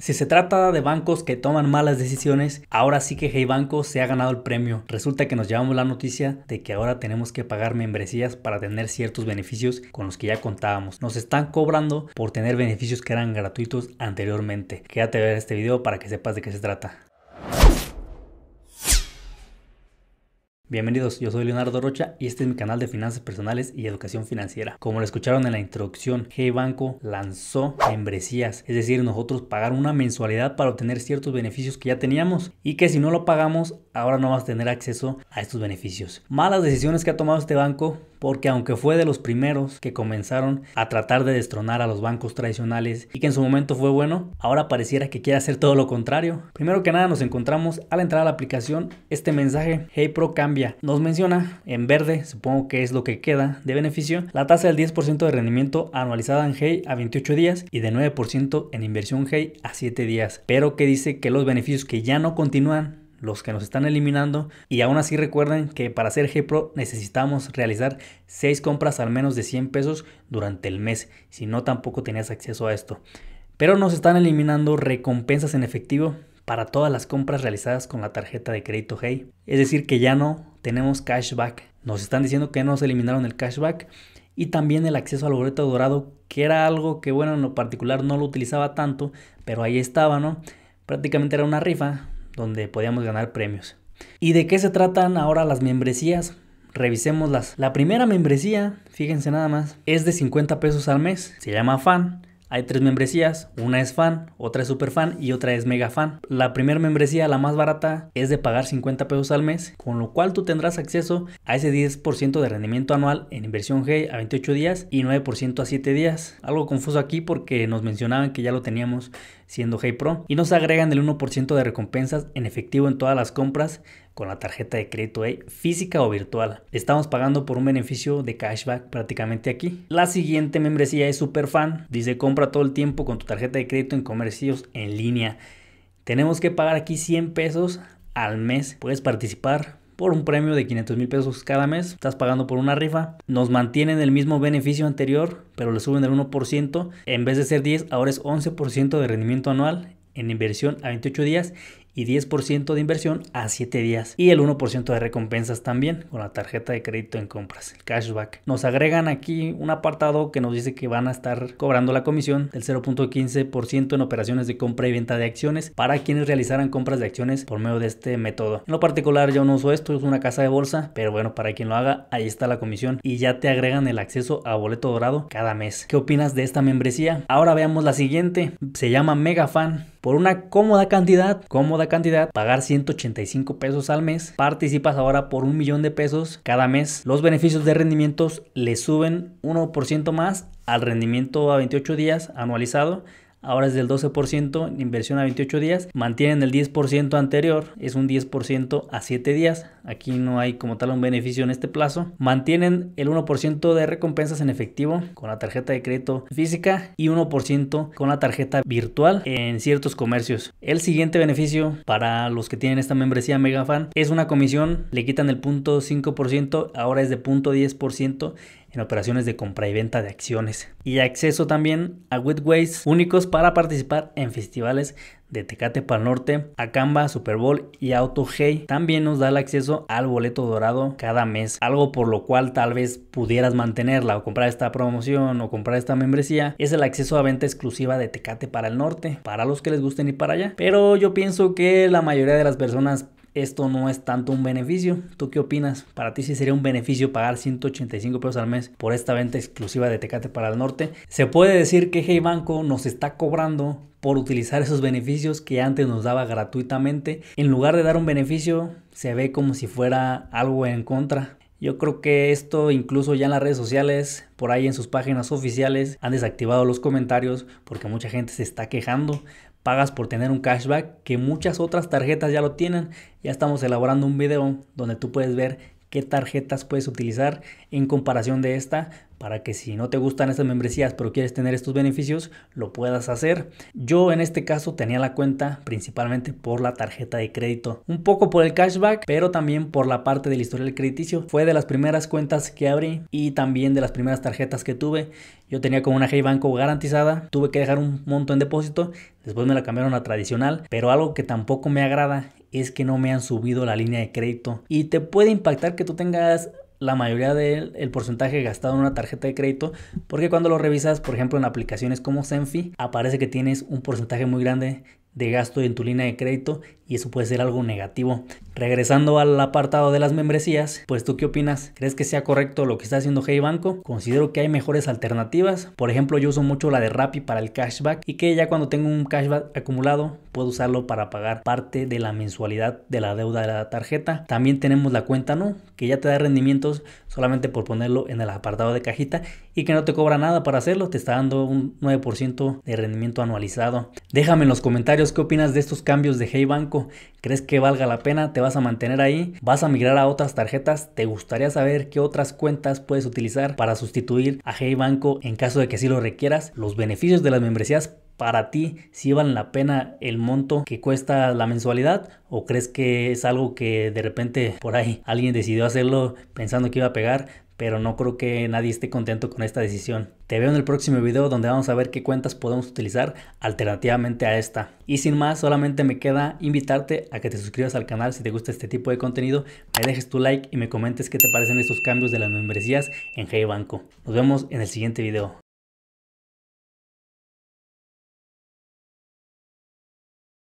Si se trata de bancos que toman malas decisiones, ahora sí que Hey Banco se ha ganado el premio. Resulta que nos llevamos la noticia de que ahora tenemos que pagar membresías para tener ciertos beneficios con los que ya contábamos. Nos están cobrando por tener beneficios que eran gratuitos anteriormente. Quédate a ver este video para que sepas de qué se trata. Bienvenidos, yo soy Leonardo Rocha y este es mi canal de finanzas personales y educación financiera. Como lo escucharon en la introducción, Hey Banco lanzó membresías, es decir, nosotros pagar una mensualidad para obtener ciertos beneficios que ya teníamos y que si no lo pagamos, ahora no vas a tener acceso a estos beneficios. Malas decisiones que ha tomado este banco porque aunque fue de los primeros que comenzaron a tratar de destronar a los bancos tradicionales y que en su momento fue bueno, ahora pareciera que quiere hacer todo lo contrario. Primero que nada nos encontramos al entrar a la aplicación este mensaje, Hey Pro cambio. Nos menciona en verde, supongo que es lo que queda de beneficio, la tasa del 10% de rendimiento anualizada en Hey a 28 días y de 9% en inversión Hey a 7 días, pero que dice que los beneficios que ya no continúan los que nos están eliminando. Y aún así recuerden que para ser J pro necesitamos realizar 6 compras al menos de 100 pesos durante el mes. Si no, tampoco tenías acceso a esto. Pero nos están eliminando recompensas en efectivo para todas las compras realizadas con la tarjeta de crédito Hey. Es decir, que ya no tenemos cashback. Nos están diciendo que nos eliminaron el cashback y también el acceso al boleto dorado, que era algo que, bueno, en lo particular no lo utilizaba tanto, pero ahí estaba, ¿no? Prácticamente era una rifa donde podíamos ganar premios. ¿Y de qué se tratan ahora las membresías? Revisémoslas. La primera membresía, fíjense nada más, es de 50 pesos al mes, se llama FAN. Hay tres membresías, una es fan, otra es super fan y otra es mega fan. La primera membresía, la más barata, es de pagar 50 pesos al mes, con lo cual tú tendrás acceso a ese 10% de rendimiento anual en inversión G a 28 días y 9% a 7 días. Algo confuso aquí porque nos mencionaban que ya lo teníamos siendo Hey Pro y nos agregan el 1% de recompensas en efectivo en todas las compras con la tarjeta de crédito eh, física o virtual. Estamos pagando por un beneficio de cashback prácticamente aquí. La siguiente membresía es super fan, dice compra todo el tiempo con tu tarjeta de crédito en comercios en línea. Tenemos que pagar aquí 100 pesos al mes. Puedes participar por un premio de 500 mil pesos cada mes. Estás pagando por una rifa. Nos mantienen el mismo beneficio anterior, pero le suben el 1%. En vez de ser 10, ahora es 11% de rendimiento anual en inversión a 28 días y 10% de inversión a 7 días y el 1% de recompensas también con la tarjeta de crédito en compras, el cashback. Nos agregan aquí un apartado que nos dice que van a estar cobrando la comisión del 0.15% en operaciones de compra y venta de acciones para quienes realizaran compras de acciones por medio de este método. En lo particular yo no uso esto, es una casa de bolsa, pero bueno, para quien lo haga, ahí está la comisión y ya te agregan el acceso a boleto dorado cada mes. ¿Qué opinas de esta membresía? Ahora veamos la siguiente, se llama Mega Fan. Por una cómoda cantidad, cómoda cantidad, pagar 185 pesos al mes, participas ahora por un millón de pesos cada mes. Los beneficios de rendimientos le suben 1% más al rendimiento a 28 días anualizado ahora es del 12%, inversión a 28 días, mantienen el 10% anterior, es un 10% a 7 días, aquí no hay como tal un beneficio en este plazo, mantienen el 1% de recompensas en efectivo con la tarjeta de crédito física y 1% con la tarjeta virtual en ciertos comercios. El siguiente beneficio para los que tienen esta membresía Megafan es una comisión, le quitan el 0.5% ahora es de 0.10% en operaciones de compra y venta de acciones y acceso también a Witways únicos para participar en festivales de Tecate para el Norte, Acamba, Super Bowl y Auto Hey también nos da el acceso al boleto dorado cada mes, algo por lo cual tal vez pudieras mantenerla o comprar esta promoción o comprar esta membresía, es el acceso a venta exclusiva de Tecate para el Norte, para los que les gusten ir para allá. Pero yo pienso que la mayoría de las personas esto no es tanto un beneficio. ¿Tú qué opinas? Para ti sí sería un beneficio pagar 185 pesos al mes por esta venta exclusiva de Tecate para el norte. Se puede decir que Hey Banco nos está cobrando por utilizar esos beneficios que antes nos daba gratuitamente. En lugar de dar un beneficio, se ve como si fuera algo en contra yo creo que esto incluso ya en las redes sociales, por ahí en sus páginas oficiales, han desactivado los comentarios porque mucha gente se está quejando. Pagas por tener un cashback que muchas otras tarjetas ya lo tienen. Ya estamos elaborando un video donde tú puedes ver qué tarjetas puedes utilizar en comparación de esta para que si no te gustan estas membresías pero quieres tener estos beneficios, lo puedas hacer. Yo en este caso tenía la cuenta principalmente por la tarjeta de crédito, un poco por el cashback, pero también por la parte del historial crediticio. Fue de las primeras cuentas que abrí y también de las primeras tarjetas que tuve. Yo tenía como una Hey Banco garantizada, tuve que dejar un monto en depósito, después me la cambiaron a tradicional, pero algo que tampoco me agrada es que no me han subido la línea de crédito. Y te puede impactar que tú tengas la mayoría del porcentaje gastado en una tarjeta de crédito, porque cuando lo revisas, por ejemplo, en aplicaciones como Senfi aparece que tienes un porcentaje muy grande de gasto en tu línea de crédito y eso puede ser algo negativo. Regresando al apartado de las membresías, pues tú qué opinas? ¿Crees que sea correcto lo que está haciendo Hey Banco? Considero que hay mejores alternativas. Por ejemplo, yo uso mucho la de Rappi para el cashback y que ya cuando tengo un cashback acumulado puedo usarlo para pagar parte de la mensualidad de la deuda de la tarjeta. También tenemos la cuenta no, que ya te da rendimientos solamente por ponerlo en el apartado de cajita y que no te cobra nada para hacerlo, te está dando un 9% de rendimiento anualizado. Déjame en los comentarios qué opinas de estos cambios de Hey Banco? ¿Crees que valga la pena? ¿Te vas a mantener ahí? ¿Vas a migrar a otras tarjetas? ¿Te gustaría saber qué otras cuentas puedes utilizar para sustituir a Hey Banco en caso de que si lo requieras? Los beneficios de las membresías para ti si valen la pena el monto que cuesta la mensualidad o crees que es algo que de repente por ahí alguien decidió hacerlo pensando que iba a pegar pero no creo que nadie esté contento con esta decisión. Te veo en el próximo video donde vamos a ver qué cuentas podemos utilizar alternativamente a esta. Y sin más, solamente me queda invitarte a que te suscribas al canal si te gusta este tipo de contenido, me dejes tu like y me comentes qué te parecen estos cambios de las membresías en Hey Banco. Nos vemos en el siguiente video.